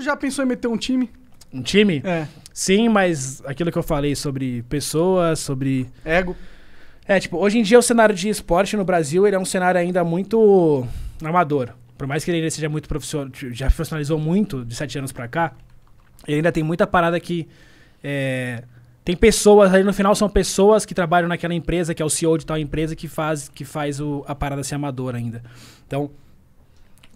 já pensou em meter um time? Um time? É. Sim, mas aquilo que eu falei sobre pessoas, sobre. Ego. É, tipo, hoje em dia o cenário de esporte no Brasil ele é um cenário ainda muito amador. Por mais que ele seja muito profissional, tipo, já profissionalizou muito de sete anos pra cá, ele ainda tem muita parada que. É, tem pessoas ali no final, são pessoas que trabalham naquela empresa, que é o CEO de tal empresa, que faz, que faz o, a parada ser amadora ainda. Então,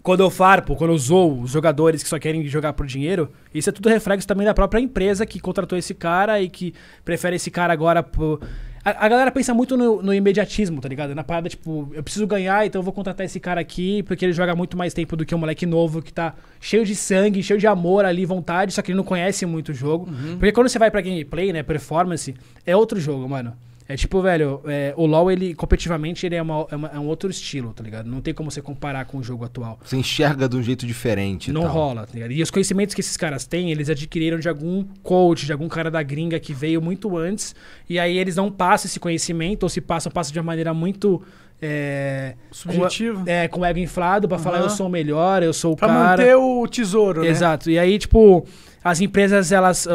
quando eu farpo, quando eu zoo os jogadores que só querem jogar por dinheiro, isso é tudo reflexo também da própria empresa que contratou esse cara e que prefere esse cara agora por. A, a galera pensa muito no, no, imediatismo, tá ligado? Na parada, tipo, eu preciso ganhar, então eu vou contratar esse cara aqui, porque ele joga muito mais tempo do que um moleque novo que tá cheio de sangue, cheio de amor ali, vontade, só que ele não conhece muito o jogo. Uhum. Porque quando você vai pra gameplay, né, performance, é outro jogo, mano. É tipo, velho, é, o LoL, ele, competitivamente, ele é, uma, é, uma, é, um outro estilo, tá ligado? Não tem como você comparar com o jogo atual. Você enxerga de um jeito diferente. Não tal. rola, tá ligado? E os conhecimentos que esses caras têm, eles adquiriram de algum coach, de algum cara da gringa que veio muito antes. E aí eles não passam esse conhecimento, ou se passam, passam de uma maneira muito é, subjetivo. Com, é, com ego inflado para uhum. falar eu sou o melhor, eu sou o pra cara. Pra manter o tesouro, né? Exato. Né? E aí, tipo, as empresas, elas,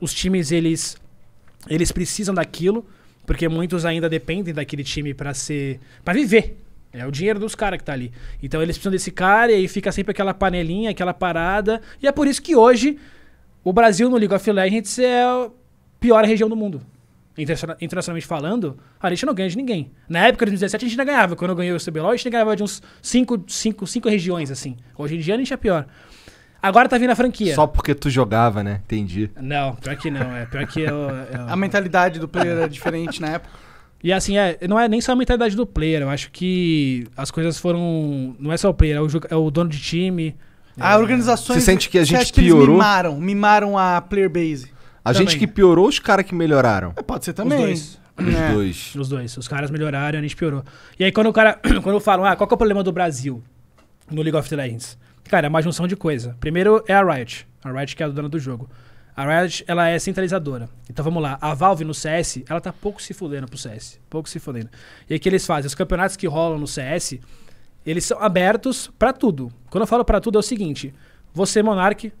os times, eles, eles precisam daquilo porque muitos ainda dependem daquele time para ser. para viver. É o dinheiro dos caras que tá ali. Então eles precisam desse cara e aí fica sempre aquela panelinha, aquela parada. E é por isso que hoje o Brasil no League of Legends é a pior região do mundo. Internacionalmente falando, a gente não ganha de ninguém. Na época de 2017 a gente ainda ganhava. Quando eu ganhei o CBLOL, a gente ganhava de uns 5 regiões, assim. Hoje em dia a gente é pior. Agora tá vindo a franquia. Só porque tu jogava, né? Entendi. Não, pior que não. É pior que eu, eu... A mentalidade do player era é diferente na época. E assim, é, não é nem só a mentalidade do player. Eu acho que as coisas foram. Não é só o player, é o, é o dono de time. A é... organizações. Você sente que a gente piorou? Eles mimaram, mimaram a player base. A também. gente que piorou, os caras que melhoraram. É, pode ser também. Os dois. Os é. dois. Os dois. Os caras melhoraram e a gente piorou. E aí, quando o cara. quando eu falo ah, qual é o problema do Brasil no League of Legends? Cara, é uma junção de coisa. Primeiro é a Riot. A Riot que é a dona do jogo. A Riot, ela é centralizadora. Então vamos lá, a Valve no CS, ela tá pouco se fudendo pro CS. Pouco se fudendo. E aí o que eles fazem? Os campeonatos que rolam no CS, eles são abertos para tudo. Quando eu falo para tudo é o seguinte, você, Monark,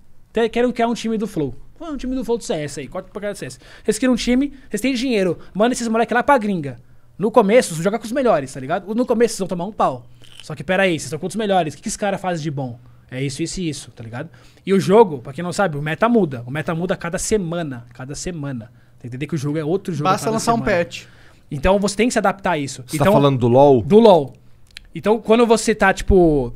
quer um time do Flow. é um time do Flow do CS aí, corta pra cara do CS. Vocês querem um time, vocês têm dinheiro, manda esses moleques lá pra gringa. No começo, você joga com os melhores, tá ligado? No começo, vocês vão tomar um pau. Só que pera aí, vocês estão com os melhores, o que, que esse cara faz de bom? É isso, isso e isso, tá ligado? E o jogo, pra quem não sabe, o meta muda. O meta muda cada semana. Cada semana. Tem que entender que o jogo é outro jogo. Basta lançar semana. um patch. Então você tem que se adaptar a isso. Você tá então, tá falando do LOL? Do LOL. Então quando você tá, tipo,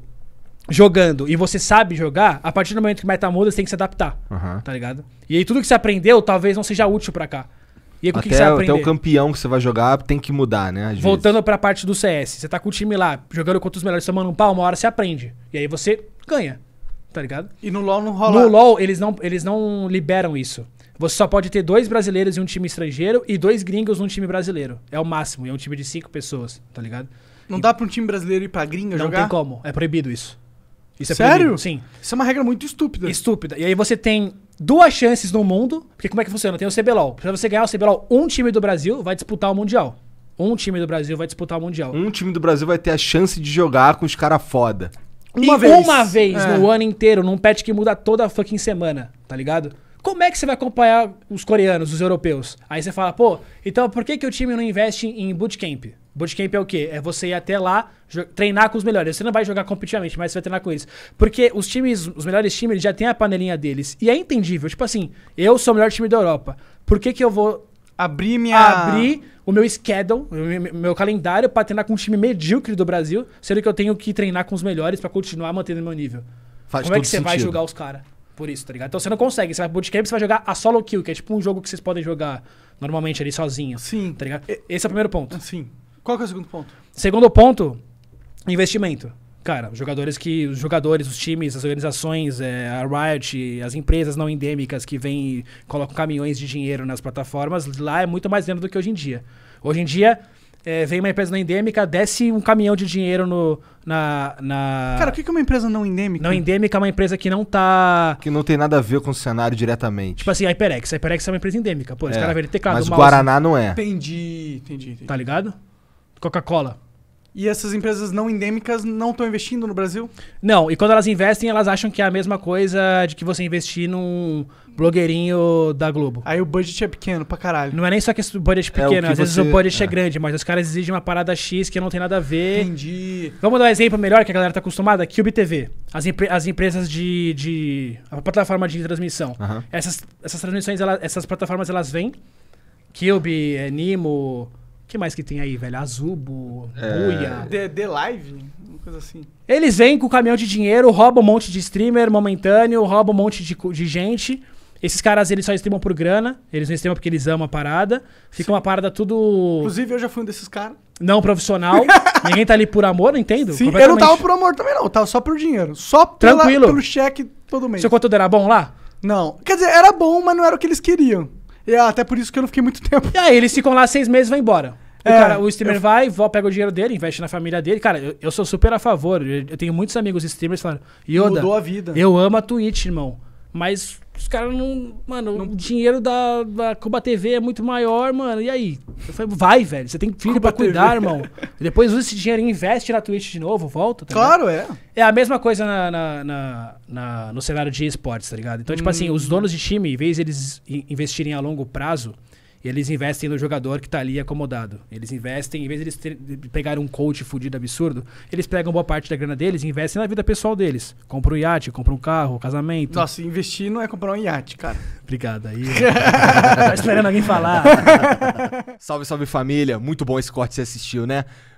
jogando e você sabe jogar, a partir do momento que o meta muda, você tem que se adaptar. Uhum. Tá ligado? E aí tudo que você aprendeu talvez não seja útil para cá. E aí, até, que você até o campeão que você vai jogar tem que mudar, né? Voltando vezes. pra parte do CS. Você tá com o time lá, jogando contra os melhores, tomando um pau, uma hora você aprende. E aí você ganha. Tá ligado? E no LoL não rola. No LoL, eles não, eles não liberam isso. Você só pode ter dois brasileiros e um time estrangeiro e dois gringos num time brasileiro. É o máximo. E é um time de cinco pessoas, tá ligado? Não e... dá pra um time brasileiro ir pra gringa não jogar? Não tem como. É proibido isso. Isso é Sério? Proibido. Sim. Isso é uma regra muito estúpida. Estúpida. E aí você tem duas chances no mundo. Porque como é que funciona? Tem o CBLOL. Pra você ganhar o CBLOL, um time do Brasil vai disputar o Mundial. Um time do Brasil vai disputar o Mundial. Um time do Brasil vai ter a chance de jogar com os caras foda. Uma e vez. Uma vez é. no ano inteiro, num patch que muda toda a fucking semana, tá ligado? Como é que você vai acompanhar os coreanos, os europeus? Aí você fala, pô, então por que, que o time não investe em bootcamp? Bootcamp é o quê? É você ir até lá treinar com os melhores. Você não vai jogar competitivamente, mas você vai treinar com eles. Porque os times, os melhores times, já têm a panelinha deles. E é entendível. Tipo assim, eu sou o melhor time da Europa. Por que, que eu vou abrir minha. Abrir o meu schedule, meu calendário para treinar com um time medíocre do Brasil, sendo que eu tenho que treinar com os melhores para continuar mantendo meu nível. Faz Como é que você vai julgar os caras? Por isso, tá ligado? Então você não consegue. Você vai pro bootcamp, você vai jogar a solo kill, que é tipo um jogo que vocês podem jogar normalmente ali sozinho. Sim. Tá ligado? Esse é o primeiro ponto. Sim. Qual que é o segundo ponto? Segundo ponto, investimento. Cara, jogadores que. Os jogadores, os times, as organizações, é, a Riot, as empresas não endêmicas que vêm e colocam caminhões de dinheiro nas plataformas, lá é muito mais lento do que hoje em dia. Hoje em dia, é, vem uma empresa não endêmica, desce um caminhão de dinheiro no, na, na... Cara, o que é uma empresa não endêmica? Não endêmica é uma empresa que não tá. Que não tem nada a ver com o cenário diretamente. Tipo assim, a hyperx A hyperx é uma empresa endêmica. Pô, é. os caras viram teclado. Mas o Guaraná não é. Entendi, entendi, entendi. Tá ligado? Coca-Cola. E essas empresas não endêmicas não estão investindo no Brasil? Não, e quando elas investem, elas acham que é a mesma coisa de que você investir num blogueirinho da Globo. Aí o budget é pequeno pra caralho. Não é nem só que o budget é pequeno, é às vezes o budget é. é. grande, mas os caras exigem uma parada X que não tem nada a ver. Entendi. Vamos dar um exemplo melhor que a galera tá acostumada? Cube TV. As, as empresas de, de. A plataforma de transmissão. Essas, essas transmissões, elas, essas plataformas, elas vêm. Cube, é, Nimo, que mais que tem aí, velho? Azubo, é... Buia. The, Live, uma coisa assim. Eles vêm com o caminhão de dinheiro, roubam um monte de streamer momentâneo, roubam um monte de, de gente. Esses caras, eles só streamam por grana. Eles não streamam porque eles amam a parada. Fica Sim. uma parada tudo... Inclusive, eu já fui um desses caras. Não profissional. Ninguém tá ali por amor, não entendo. Sim, eu não tava por amor também, não. Eu tava só por dinheiro. Só pela, Tranquilo. pelo cheque todo mês. Seu conteúdo era bom lá? Não. Quer dizer, era bom, mas não era o que eles queriam. E é até por isso que eu não fiquei muito tempo. E é, aí, eles ficam lá seis meses e vão embora. O, é, cara, o streamer eu... vai, pega o dinheiro dele, investe na família dele. Cara, eu, eu sou super a favor. Eu, eu, tenho muitos amigos streamers falando, Yoda, Mudou a vida. eu amo a Twitch, irmão. Mas os caras não. Mano, não... o dinheiro da, da Cuba TV é muito maior, mano. E aí? Eu falei, vai, velho. Você tem filho Cuba pra cuidar, TV. irmão. E depois usa esse dinheiro e investe na Twitch de novo, volta. Tá claro, é. É a mesma coisa na, na, na, na no cenário de esportes, tá ligado? Então, tipo hum. tipo assim, os donos de time, em vez de eles investirem a longo prazo, eles investem no jogador que está ali acomodado. Eles investem, em vez de eles pegar um coach fudido absurdo, eles pegam boa parte da grana deles e investem na vida pessoal deles. Compram um iate, compram um carro, casamento. Nossa, investir não é comprar um iate, cara. Obrigado aí. tá esperando alguém falar. salve, salve família. Muito bom esse corte que você assistiu, né?